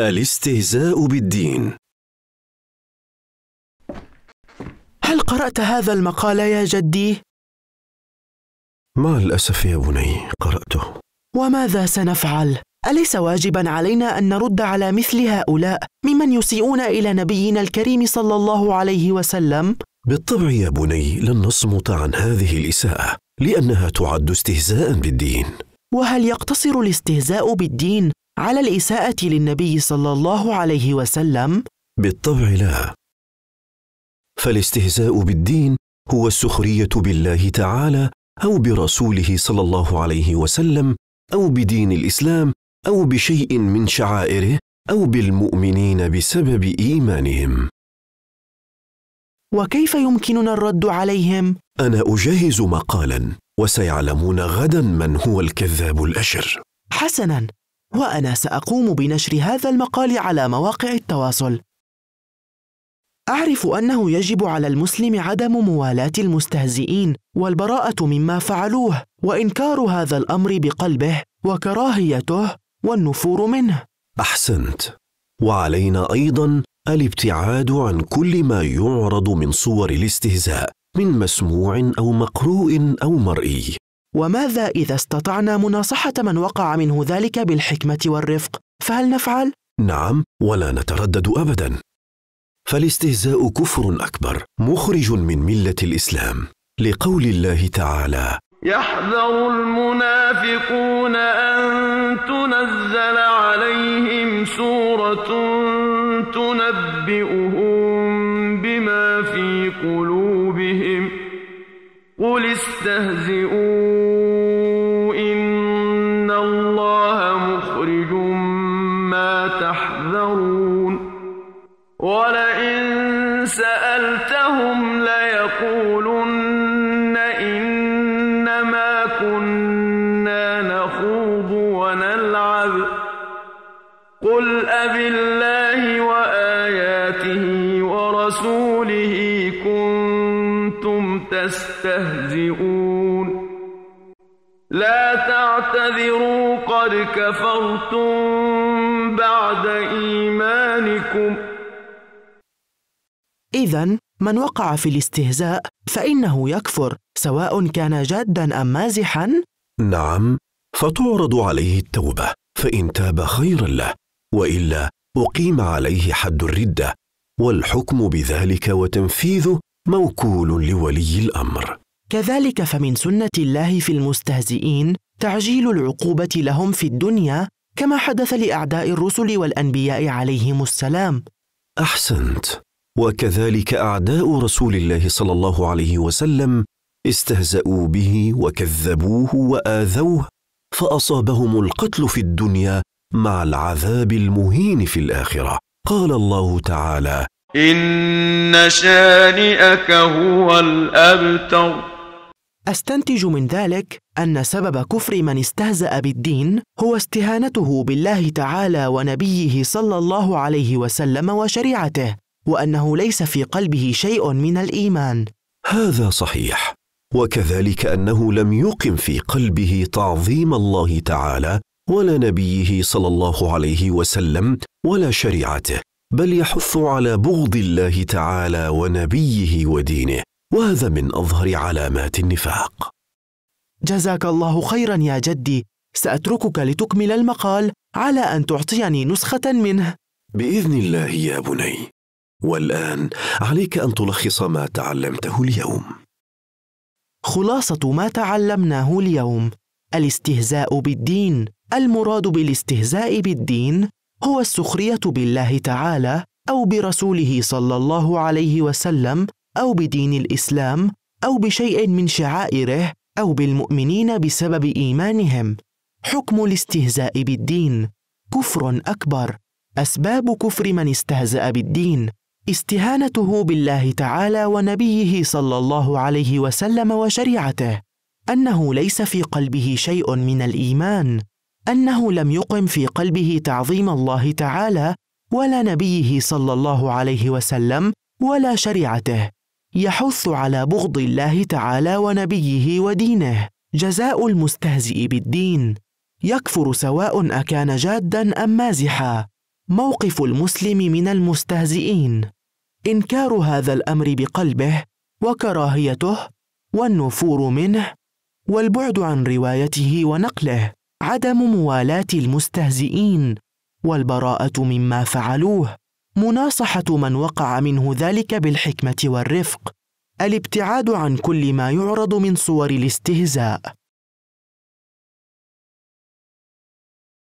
الاستهزاء بالدين هل قرأت هذا المقال يا جدي؟ مع الأسف يا بني قرأته وماذا سنفعل؟ أليس واجبا علينا أن نرد على مثل هؤلاء ممن يسيئون إلى نبينا الكريم صلى الله عليه وسلم؟ بالطبع يا بني لن نصمت عن هذه الإساءة لأنها تعد استهزاء بالدين وهل يقتصر الاستهزاء بالدين على الإساءة للنبي صلى الله عليه وسلم بالطبع لا فالاستهزاء بالدين هو السخرية بالله تعالى أو برسوله صلى الله عليه وسلم أو بدين الإسلام أو بشيء من شعائره أو بالمؤمنين بسبب إيمانهم وكيف يمكننا الرد عليهم؟ أنا أجهز مقالا وسيعلمون غدا من هو الكذاب الأشر حسنا وأنا سأقوم بنشر هذا المقال على مواقع التواصل. أعرف أنه يجب على المسلم عدم موالاة المستهزئين والبراءة مما فعلوه وإنكار هذا الأمر بقلبه وكراهيته والنفور منه. أحسنت. وعلينا أيضا الابتعاد عن كل ما يعرض من صور الاستهزاء من مسموع أو مقروء أو مرئي. وماذا إذا استطعنا مناصحة من وقع منه ذلك بالحكمة والرفق؟ فهل نفعل؟ نعم، ولا نتردد أبدا. فالاستهزاء كفر أكبر، مخرج من ملة الإسلام، لقول الله تعالى: يحذر المنافقون أن تنزل عليهم سورة تنبئهم بما في قلوبهم قل استهزئوا ولئن سألتهم ليقولن إنما كنا نخوض ونلعب قل أب الله وآياته ورسوله كنتم تستهزئون لا تعتذروا قد كفرتم بعد إيمانكم ۖ إذا من وقع في الاستهزاء فإنه يكفر سواء كان جادا أم مازحا؟ نعم، فتعرض عليه التوبة، فإن تاب خيرا له، وإلا أقيم عليه حد الردة، والحكم بذلك وتنفيذه موكول لولي الأمر. كذلك فمن سنة الله في المستهزئين تعجيل العقوبة لهم في الدنيا كما حدث لأعداء الرسل والأنبياء عليهم السلام. أحسنت. وكذلك اعداء رسول الله صلى الله عليه وسلم استهزاوا به وكذبوه واذوه فاصابهم القتل في الدنيا مع العذاب المهين في الاخره قال الله تعالى ان شانئك هو الابتر استنتج من ذلك ان سبب كفر من استهزا بالدين هو استهانته بالله تعالى ونبيه صلى الله عليه وسلم وشريعته وانه ليس في قلبه شيء من الايمان هذا صحيح وكذلك انه لم يقم في قلبه تعظيم الله تعالى ولا نبيه صلى الله عليه وسلم ولا شريعته بل يحث على بغض الله تعالى ونبيه ودينه وهذا من اظهر علامات النفاق جزاك الله خيرا يا جدي ساتركك لتكمل المقال على ان تعطيني نسخه منه باذن الله يا بني والان عليك ان تلخص ما تعلمته اليوم خلاصه ما تعلمناه اليوم الاستهزاء بالدين المراد بالاستهزاء بالدين هو السخريه بالله تعالى او برسوله صلى الله عليه وسلم او بدين الاسلام او بشيء من شعائره او بالمؤمنين بسبب ايمانهم حكم الاستهزاء بالدين كفر اكبر اسباب كفر من استهزا بالدين استهانته بالله تعالى ونبيه صلى الله عليه وسلم وشريعته انه ليس في قلبه شيء من الايمان انه لم يقم في قلبه تعظيم الله تعالى ولا نبيه صلى الله عليه وسلم ولا شريعته يحث على بغض الله تعالى ونبيه ودينه جزاء المستهزئ بالدين يكفر سواء اكان جادا ام مازحا موقف المسلم من المستهزئين انكار هذا الامر بقلبه وكراهيته والنفور منه والبعد عن روايته ونقله عدم موالاه المستهزئين والبراءه مما فعلوه مناصحه من وقع منه ذلك بالحكمه والرفق الابتعاد عن كل ما يعرض من صور الاستهزاء